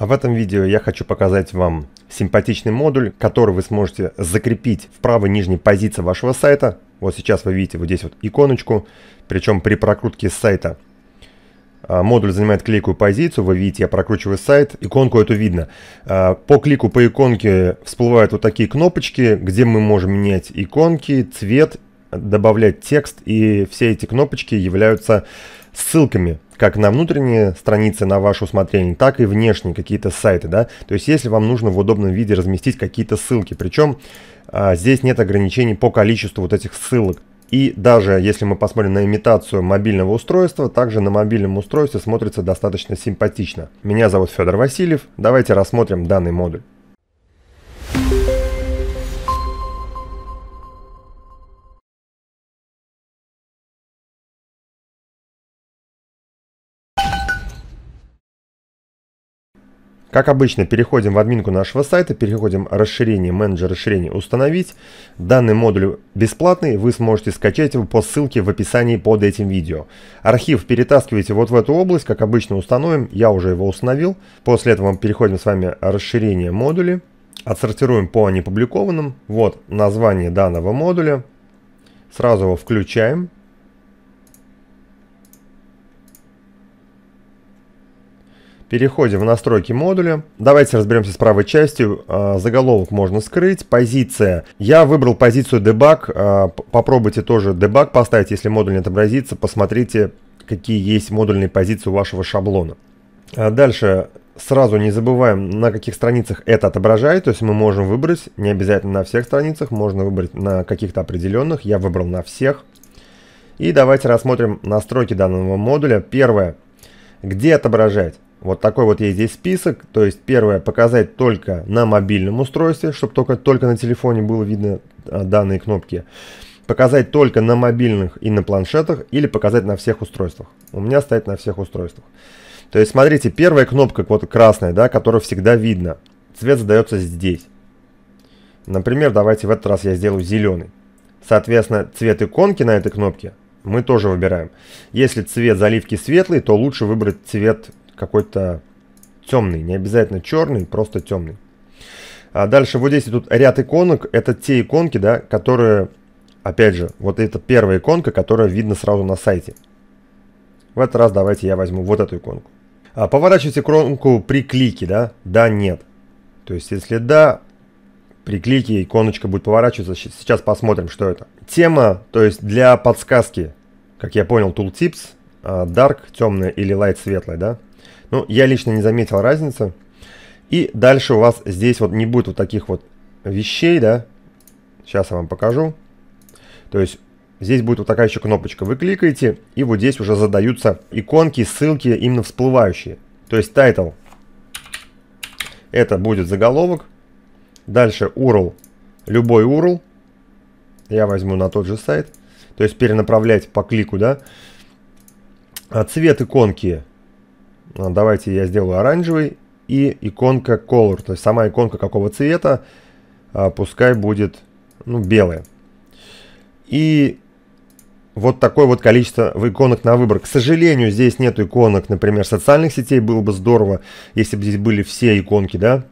А в этом видео я хочу показать вам симпатичный модуль, который вы сможете закрепить в правой нижней позиции вашего сайта. Вот сейчас вы видите вот здесь вот иконочку. Причем при прокрутке сайта а, модуль занимает кликую позицию. Вы видите, я прокручиваю сайт, иконку эту видно. А, по клику по иконке всплывают вот такие кнопочки, где мы можем менять иконки, цвет, добавлять текст. И все эти кнопочки являются ссылками, как на внутренние страницы на ваше усмотрение, так и внешние какие-то сайты, да. То есть, если вам нужно в удобном виде разместить какие-то ссылки, причем а, здесь нет ограничений по количеству вот этих ссылок. И даже если мы посмотрим на имитацию мобильного устройства, также на мобильном устройстве смотрится достаточно симпатично. Меня зовут Федор Васильев, давайте рассмотрим данный модуль. Как обычно, переходим в админку нашего сайта, переходим расширение, менеджер расширений, «Установить». Данный модуль бесплатный, вы сможете скачать его по ссылке в описании под этим видео. Архив перетаскивайте вот в эту область, как обычно установим, я уже его установил. После этого мы переходим с вами расширение модули, отсортируем по непубликованным. Вот название данного модуля, сразу его включаем. Переходим в настройки модуля. Давайте разберемся с правой частью. А, заголовок можно скрыть. Позиция. Я выбрал позицию debug. А, попробуйте тоже debug поставить, если модуль не отобразится. Посмотрите, какие есть модульные позиции у вашего шаблона. А, дальше сразу не забываем, на каких страницах это отображает. То есть мы можем выбрать, не обязательно на всех страницах, можно выбрать на каких-то определенных. Я выбрал на всех. И давайте рассмотрим настройки данного модуля. Первое. Где отображать? Вот такой вот есть здесь список. То есть первое, показать только на мобильном устройстве, чтобы только, только на телефоне было видно а, данные кнопки. Показать только на мобильных и на планшетах или показать на всех устройствах. У меня стоит на всех устройствах. То есть смотрите, первая кнопка вот красная, да, которая всегда видно. Цвет задается здесь. Например, давайте в этот раз я сделаю зеленый. Соответственно, цвет иконки на этой кнопке мы тоже выбираем. Если цвет заливки светлый, то лучше выбрать цвет какой-то темный, не обязательно черный, просто темный. А дальше в Odessa тут ряд иконок, это те иконки, да, которые, опять же, вот это первая иконка, которая видно сразу на сайте. В этот раз давайте я возьму вот эту иконку. А, поворачивайте иконку при клике, да, да, нет. То есть, если да, при клике иконочка будет поворачиваться. Сейчас посмотрим, что это. Тема, то есть для подсказки, как я понял, Tooltips, а, Dark, темная или Light, светлая, да? Ну, я лично не заметил разницы. И дальше у вас здесь вот не будет вот таких вот вещей, да. Сейчас я вам покажу. То есть здесь будет вот такая еще кнопочка. Вы кликаете, и вот здесь уже задаются иконки, ссылки, именно всплывающие. То есть тайтл. Это будет заголовок. Дальше URL. Любой URL. Я возьму на тот же сайт. То есть перенаправлять по клику, да. А цвет иконки а, давайте я сделаю оранжевый. И иконка color, то есть сама иконка какого цвета, а, пускай будет ну, белая. И вот такое вот количество иконок на выбор. К сожалению, здесь нет иконок, например, социальных сетей. Было бы здорово, если бы здесь были все иконки, да?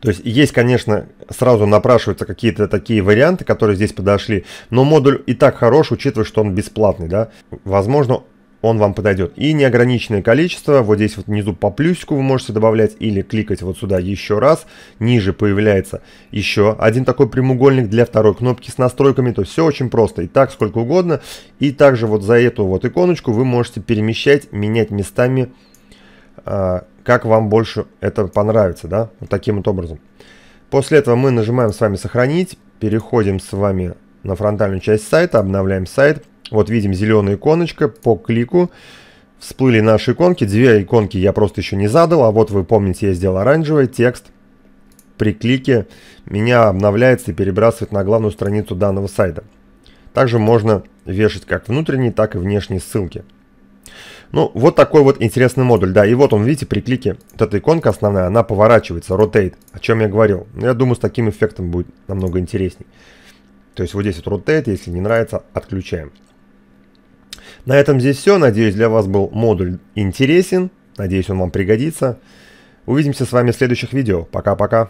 То есть есть, конечно, сразу напрашиваются какие-то такие варианты, которые здесь подошли, но модуль и так хорош, учитывая, что он бесплатный, да? Возможно, он вам подойдет. И неограниченное количество, вот здесь вот внизу по плюсику вы можете добавлять или кликать вот сюда еще раз, ниже появляется еще один такой прямоугольник для второй кнопки с настройками, то есть все очень просто, и так сколько угодно, и также вот за эту вот иконочку вы можете перемещать, менять местами, а, как вам больше это понравится, да, вот таким вот образом. После этого мы нажимаем с вами сохранить, переходим с вами на фронтальную часть сайта, обновляем сайт, вот видим зеленая иконочка, по клику всплыли наши иконки. Две иконки я просто еще не задал, а вот вы помните, я сделал оранжевый текст. При клике меня обновляется и перебрасывает на главную страницу данного сайта. Также можно вешать как внутренние, так и внешние ссылки. Ну, вот такой вот интересный модуль, да, и вот он, видите, при клике, вот эта иконка основная, она поворачивается, rotate, о чем я говорил. Ну, я думаю, с таким эффектом будет намного интересней. То есть вот здесь вот rotate, если не нравится, отключаем. На этом здесь все. Надеюсь, для вас был модуль интересен. Надеюсь, он вам пригодится. Увидимся с вами в следующих видео. Пока-пока.